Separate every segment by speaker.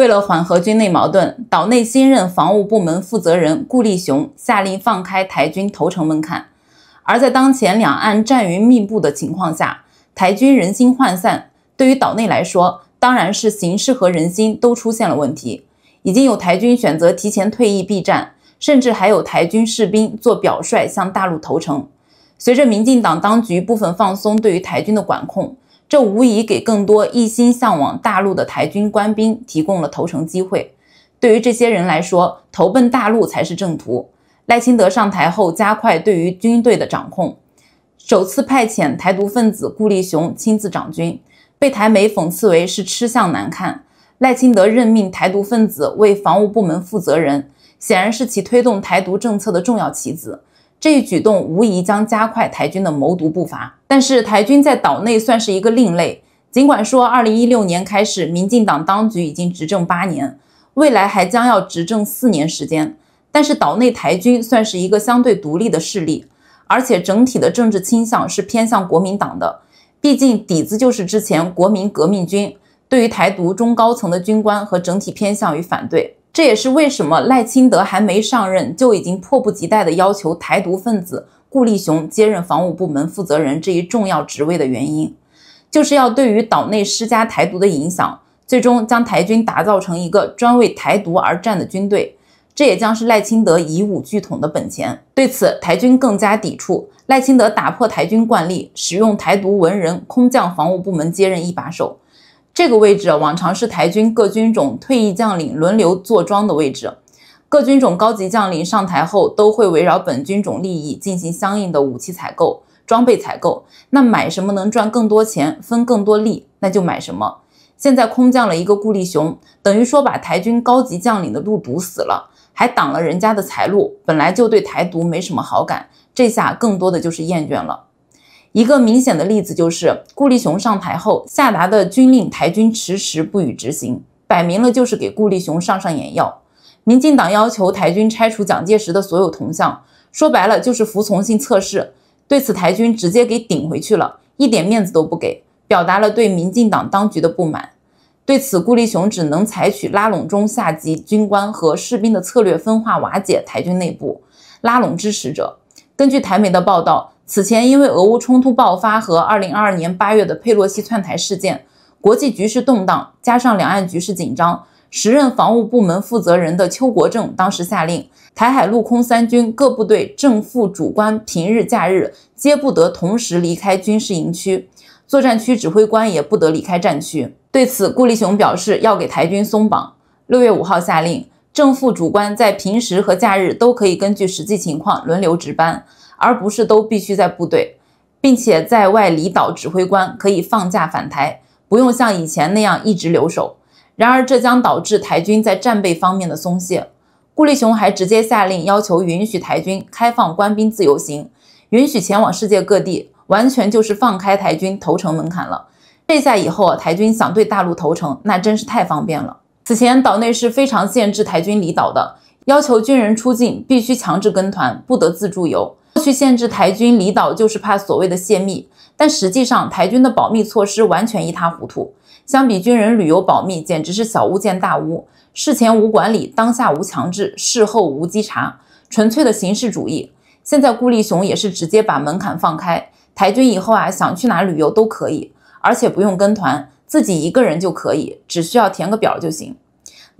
Speaker 1: 为了缓和军内矛盾，岛内新任防务部门负责人顾立雄下令放开台军投诚门槛。而在当前两岸战云密布的情况下，台军人心涣散，对于岛内来说，当然是形势和人心都出现了问题。已经有台军选择提前退役避战，甚至还有台军士兵做表率向大陆投诚。随着民进党当局部分放松对于台军的管控。这无疑给更多一心向往大陆的台军官兵提供了投诚机会。对于这些人来说，投奔大陆才是正途。赖清德上台后，加快对于军队的掌控，首次派遣台独分子顾立雄亲自掌军，被台媒讽刺为是吃相难看。赖清德任命台独分子为防务部门负责人，显然是其推动台独政策的重要棋子。这一举动无疑将加快台军的谋独步伐，但是台军在岛内算是一个另类。尽管说，二零一六年开始，民进党当局已经执政八年，未来还将要执政四年时间，但是岛内台军算是一个相对独立的势力，而且整体的政治倾向是偏向国民党的，毕竟底子就是之前国民革命军。对于台独中高层的军官和整体偏向于反对。这也是为什么赖清德还没上任就已经迫不及待地要求台独分子顾立雄接任防务部门负责人这一重要职位的原因，就是要对于岛内施加台独的影响，最终将台军打造成一个专为台独而战的军队。这也将是赖清德以武拒统的本钱。对此，台军更加抵触。赖清德打破台军惯例，使用台独文人空降防务部门接任一把手。这个位置往常是台军各军种退役将领轮流坐庄的位置，各军种高级将领上台后都会围绕本军种利益进行相应的武器采购、装备采购。那买什么能赚更多钱、分更多利，那就买什么。现在空降了一个顾立雄，等于说把台军高级将领的路堵死了，还挡了人家的财路。本来就对台独没什么好感，这下更多的就是厌倦了。一个明显的例子就是，顾立雄上台后下达的军令，台军迟迟不予执行，摆明了就是给顾立雄上上眼药。民进党要求台军拆除蒋介石的所有铜像，说白了就是服从性测试。对此，台军直接给顶回去了，一点面子都不给，表达了对民进党当局的不满。对此，顾立雄只能采取拉拢中下级军官和士兵的策略，分化瓦解台军内部，拉拢支持者。根据台媒的报道。此前，因为俄乌冲突爆发和二零二二年八月的佩洛西窜台事件，国际局势动荡，加上两岸局势紧张，时任防务部门负责人的邱国正当时下令，台海陆空三军各部队正副主官平日、假日皆不得同时离开军事营区，作战区指挥官也不得离开战区。对此，顾立雄表示要给台军松绑。六月五号下令，正副主官在平时和假日都可以根据实际情况轮流值班。而不是都必须在部队，并且在外离岛指挥官可以放假返台，不用像以前那样一直留守。然而，这将导致台军在战备方面的松懈。顾立雄还直接下令要求允许台军开放官兵自由行，允许前往世界各地，完全就是放开台军投诚门槛了。这下以后啊，台军想对大陆投诚，那真是太方便了。此前，岛内是非常限制台军离岛的，要求军人出境必须强制跟团，不得自助游。过去限制台军离岛就是怕所谓的泄密，但实际上台军的保密措施完全一塌糊涂。相比军人旅游保密，简直是小巫见大巫。事前无管理，当下无强制，事后无稽查，纯粹的形式主义。现在顾立雄也是直接把门槛放开，台军以后啊想去哪旅游都可以，而且不用跟团，自己一个人就可以，只需要填个表就行。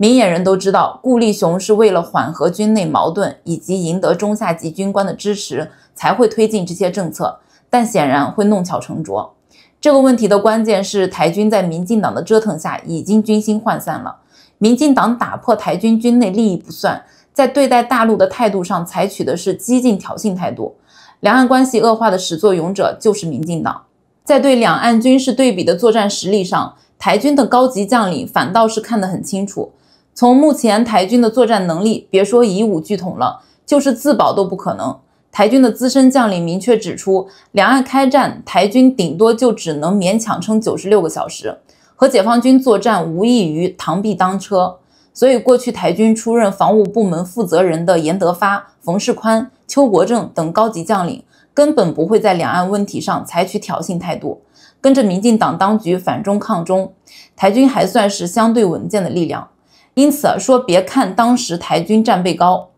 Speaker 1: 明眼人都知道，顾立雄是为了缓和军内矛盾以及赢得中下级军官的支持，才会推进这些政策，但显然会弄巧成拙。这个问题的关键是，台军在民进党的折腾下已经军心涣散了。民进党打破台军军内利益不算，在对待大陆的态度上，采取的是激进挑衅态度。两岸关系恶化的始作俑者就是民进党。在对两岸军事对比的作战实力上，台军的高级将领反倒是看得很清楚。从目前台军的作战能力，别说以武拒统了，就是自保都不可能。台军的资深将领明确指出，两岸开战，台军顶多就只能勉强撑九十六个小时，和解放军作战无异于螳臂当车。所以，过去台军出任防务部门负责人的严德发、冯世宽、邱国正等高级将领，根本不会在两岸问题上采取挑衅态度，跟着民进党当局反中抗中，台军还算是相对稳健的力量。因此说，别看当时台军战备高，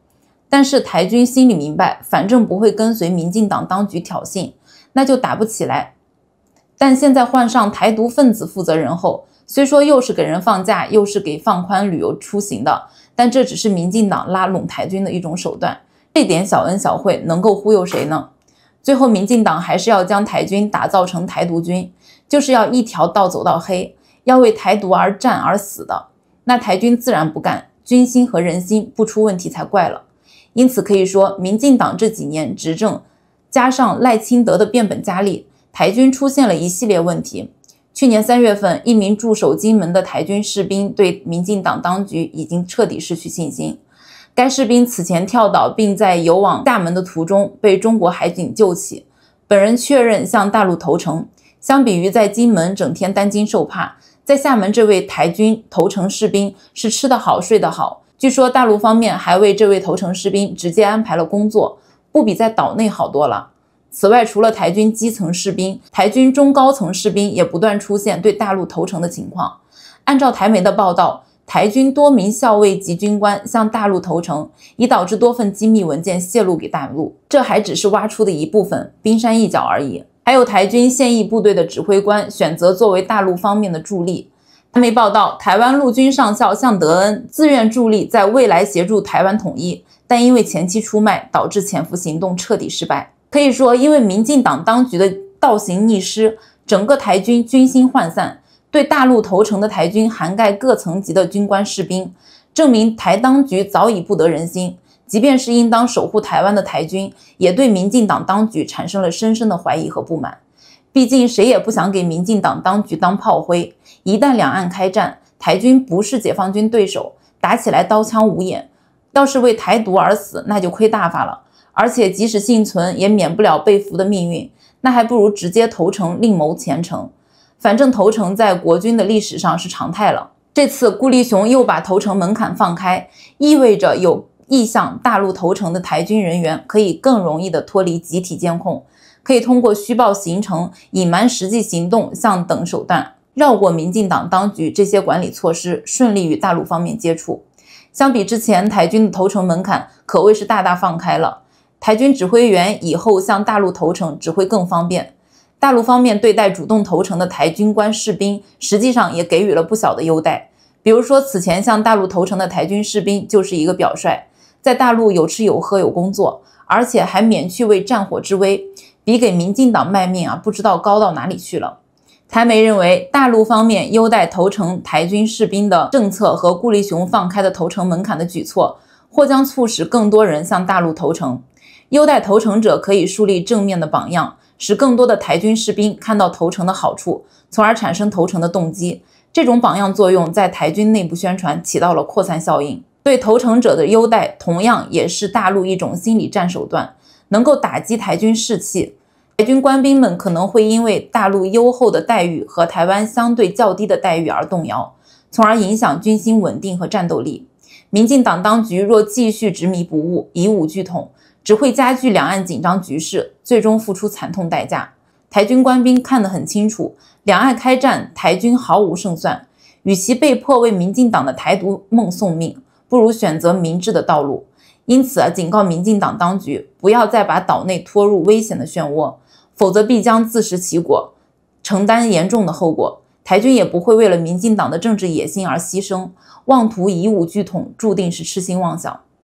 Speaker 1: 但是台军心里明白，反正不会跟随民进党当局挑衅，那就打不起来。但现在换上台独分子负责人后，虽说又是给人放假，又是给放宽旅游出行的，但这只是民进党拉拢台军的一种手段。这点小恩小惠能够忽悠谁呢？最后，民进党还是要将台军打造成台独军，就是要一条道走到黑，要为台独而战而死的。那台军自然不干，军心和人心不出问题才怪了。因此可以说，民进党这几年执政，加上赖清德的变本加厉，台军出现了一系列问题。去年三月份，一名驻守金门的台军士兵对民进党当局已经彻底失去信心。该士兵此前跳岛，并在游往厦门的途中被中国海警救起，本人确认向大陆投诚。相比于在金门整天担惊受怕，在厦门，这位台军投诚士兵是吃得好，睡得好。据说大陆方面还为这位投诚士兵直接安排了工作，不比在岛内好多了。此外，除了台军基层士兵，台军中高层士兵也不断出现对大陆投诚的情况。按照台媒的报道，台军多名校尉级军官向大陆投诚，已导致多份机密文件泄露给大陆。这还只是挖出的一部分，冰山一角而已。还有台军现役部队的指挥官选择作为大陆方面的助力。他媒报道，台湾陆军上校向德恩自愿助力，在未来协助台湾统一，但因为前期出卖，导致潜伏行动彻底失败。可以说，因为民进党当局的倒行逆施，整个台军军心涣散，对大陆投诚的台军涵盖各层级的军官士兵，证明台当局早已不得人心。即便是应当守护台湾的台军，也对民进党当局产生了深深的怀疑和不满。毕竟谁也不想给民进党当局当炮灰。一旦两岸开战，台军不是解放军对手，打起来刀枪无眼。要是为台独而死，那就亏大发了。而且即使幸存，也免不了被俘的命运。那还不如直接投诚，另谋前程。反正投诚在国军的历史上是常态了。这次顾立雄又把投诚门槛放开，意味着有。意向大陆投诚的台军人员可以更容易地脱离集体监控，可以通过虚报行程、隐瞒实际行动等手段绕过民进党当局这些管理措施，顺利与大陆方面接触。相比之前，台军的投诚门槛可谓是大大放开了。台军指挥员以后向大陆投诚只会更方便。大陆方面对待主动投诚的台军官士兵，实际上也给予了不小的优待，比如说此前向大陆投诚的台军士兵就是一个表率。在大陆有吃有喝有工作，而且还免去为战火之危，比给民进党卖命啊，不知道高到哪里去了。台媒认为，大陆方面优待投诚台军士兵的政策和顾立雄放开的投诚门槛的举措，或将促使更多人向大陆投诚。优待投诚者可以树立正面的榜样，使更多的台军士兵看到投诚的好处，从而产生投诚的动机。这种榜样作用在台军内部宣传起到了扩散效应。对投诚者的优待，同样也是大陆一种心理战手段，能够打击台军士气。台军官兵们可能会因为大陆优厚的待遇和台湾相对较低的待遇而动摇，从而影响军心稳定和战斗力。民进党当局若继续执迷不悟，以武拒统，只会加剧两岸紧张局势，最终付出惨痛代价。台军官兵看得很清楚，两岸开战，台军毫无胜算，与其被迫为民进党的台独梦送命，不如选择明智的道路，因此啊，警告民进党当局不要再把岛内拖入危险的漩涡，否则必将自食其果，承担严重的后果。台军也不会为了民进党的政治野心而牺牲，妄图以武拒统，注定是痴心妄想。